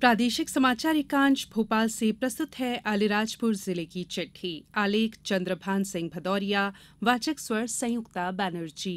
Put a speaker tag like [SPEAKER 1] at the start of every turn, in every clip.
[SPEAKER 1] प्रादेशिक समाचार एकांश भोपाल से प्रस्तुत है आलिराजपुर जिले की चिट्ठी आलेख चंद्रभान सिंह भदौरिया वाचक स्वर संयुक्ता बैनर्जी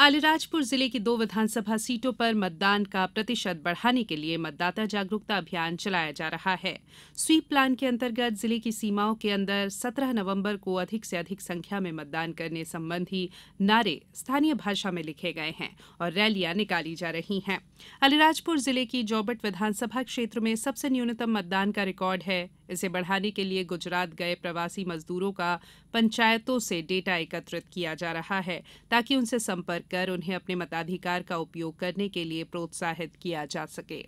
[SPEAKER 1] अलीराजपुर जिले की दो विधानसभा सीटों पर मतदान का प्रतिशत बढ़ाने के लिए मतदाता जागरूकता अभियान चलाया जा रहा है स्वीप प्लान के अंतर्गत जिले की सीमाओं के अंदर 17 नवंबर को अधिक से अधिक संख्या में मतदान करने संबंधी नारे स्थानीय भाषा में लिखे गए हैं और रैलियां निकाली जा रही हैं अलीराजपुर जिले की जौबट विधानसभा क्षेत्र में सबसे न्यूनतम मतदान का रिकॉर्ड है इसे बढ़ाने के लिए गुजरात गए प्रवासी मजदूरों का पंचायतों से डेटा एकत्रित किया जा रहा है ताकि उनसे संपर्क कर उन्हें अपने मताधिकार का उपयोग करने के लिए प्रोत्साहित किया जा सके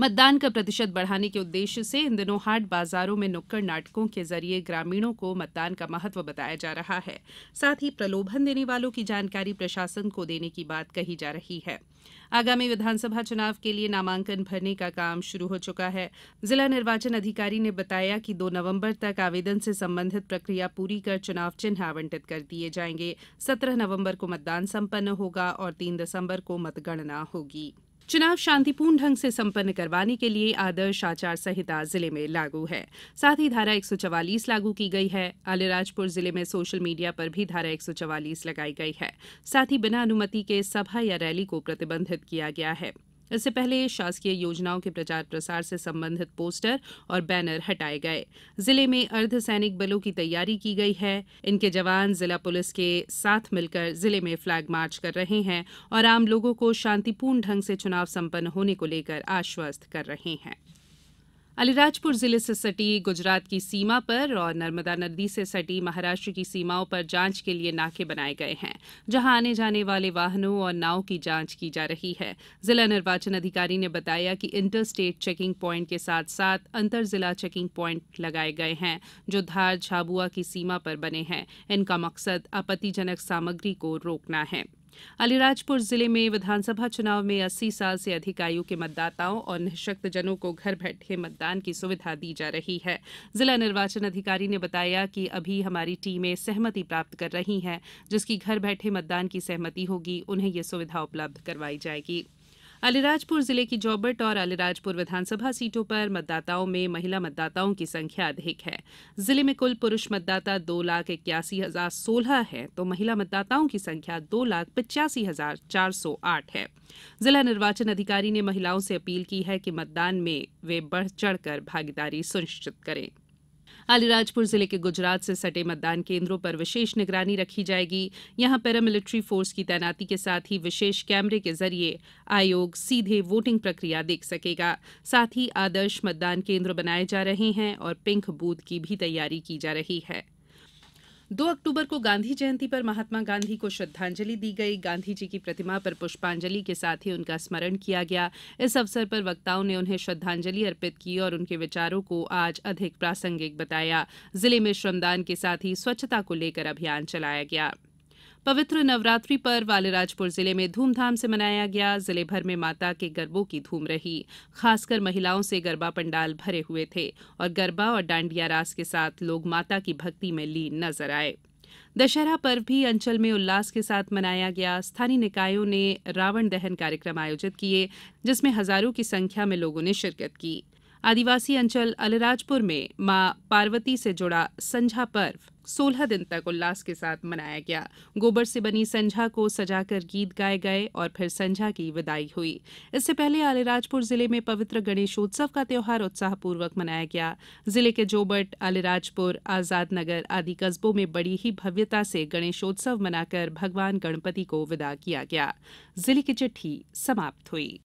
[SPEAKER 1] मतदान का प्रतिशत बढ़ाने के उद्देश्य से इन दिनों हाट बाजारों में नुक्कड़ नाटकों के जरिए ग्रामीणों को मतदान का महत्व बताया जा रहा है साथ ही प्रलोभन देने वालों की जानकारी प्रशासन को देने की बात कही जा रही है आगामी विधानसभा चुनाव के लिए नामांकन भरने का काम शुरू हो चुका है जिला निर्वाचन अधिकारी ने बताया कि 2 नवंबर तक आवेदन से संबंधित प्रक्रिया पूरी कर चुनाव चिन्ह आवंटित कर दिए जाएंगे 17 नवंबर को मतदान संपन्न होगा और 3 दिसंबर को मतगणना होगी चुनाव शांतिपूर्ण ढंग से संपन्न करवाने के लिए आदर्श आचार संहिता जिले में लागू है साथ ही धारा 144 लागू की गई है अलीराजपुर जिले में सोशल मीडिया पर भी धारा 144 लगाई गई है साथ ही बिना अनुमति के सभा या रैली को प्रतिबंधित किया गया है इससे पहले शासकीय योजनाओं के प्रचार प्रसार से संबंधित पोस्टर और बैनर हटाए गए जिले में अर्धसैनिक बलों की तैयारी की गई है इनके जवान जिला पुलिस के साथ मिलकर जिले में फ्लैग मार्च कर रहे हैं और आम लोगों को शांतिपूर्ण ढंग से चुनाव संपन्न होने को लेकर आश्वस्त कर रहे हैं अलीराजपुर जिले से सटी गुजरात की सीमा पर और नर्मदा नदी से सटी महाराष्ट्र की सीमाओं पर जांच के लिए नाके बनाए गए हैं जहां आने जाने वाले वाहनों और नावों की जांच की जा रही है जिला निर्वाचन अधिकारी ने बताया कि इंटर स्टेट चेकिंग प्वाइंट के साथ साथ अंतर जिला चेकिंग प्वाइंट लगाए गए हैं जो धार झाबुआ की सीमा पर बने हैं इनका मकसद आपत्तिजनक सामग्री को रोकना है अलीराजपुर जिले में विधानसभा चुनाव में 80 साल से अधिक आयु के मतदाताओं और निःशक्तजनों को घर बैठे मतदान की सुविधा दी जा रही है जिला निर्वाचन अधिकारी ने बताया कि अभी हमारी टीमें सहमति प्राप्त कर रही हैं जिसकी घर बैठे मतदान की सहमति होगी उन्हें यह सुविधा उपलब्ध करवाई जाएगी अलीराजपुर जिले की जौबट और अलीराजपुर विधानसभा सीटों पर मतदाताओं में महिला मतदाताओं की संख्या अधिक है जिले में कुल पुरुष मतदाता दो लाख इक्यासी हजार सोलह है तो महिला मतदाताओं की संख्या दो लाख पिचासी हजार चार सौ आठ है जिला निर्वाचन अधिकारी ने महिलाओं से अपील की है कि मतदान में वे बढ़ चढ़कर भागीदारी सुनिश्चित करें अलीराजपुर जिले के गुजरात से सटे मतदान केन्द्रों पर विशेष निगरानी रखी जाएगी यहां पैरामिलिट्री फोर्स की तैनाती के साथ ही विशेष कैमरे के जरिए आयोग सीधे वोटिंग प्रक्रिया देख सकेगा साथ ही आदर्श मतदान केन्द्र बनाए जा रहे हैं और पिंक बूथ की भी तैयारी की जा रही है दो अक्टूबर को गांधी जयंती पर महात्मा गांधी को श्रद्धांजलि दी गई गांधी जी की प्रतिमा पर पुष्पांजलि के साथ ही उनका स्मरण किया गया इस अवसर पर वक्ताओं ने उन्हें श्रद्धांजलि अर्पित की और उनके विचारों को आज अधिक प्रासंगिक बताया जिले में श्रमदान के साथ ही स्वच्छता को लेकर अभियान चलाया गया पवित्र नवरात्रि पर्व अलीराजपुर जिले में धूमधाम से मनाया गया जिले भर में माता के गरबों की धूम रही खासकर महिलाओं से गरबा पंडाल भरे हुए थे और गरबा और डांडिया रास के साथ लोग माता की भक्ति में लीन नजर आए दशहरा पर्व भी अंचल में उल्लास के साथ मनाया गया स्थानीय निकायों ने रावण दहन कार्यक्रम आयोजित किए जिसमें हजारों की संख्या में लोगों ने शिरकत की आदिवासी अंचल अलीराजपुर में मां पार्वती से जुड़ा संझा पर्व सोलह दिन तक उल्लास के साथ मनाया गया गोबर से बनी संझा को सजाकर गीत गाए गए और फिर संझा की विदाई हुई इससे पहले अलीराजपुर जिले में पवित्र गणेशोत्सव का त्यौहार उत्साहपूर्वक मनाया गया जिले के जोबट अलीराजपुर आजाद नगर आदि कस्बों में बड़ी ही भव्यता से गणेशोत्सव मनाकर भगवान गणपति को विदा किया गया जिले की चिट्ठी समाप्त हुई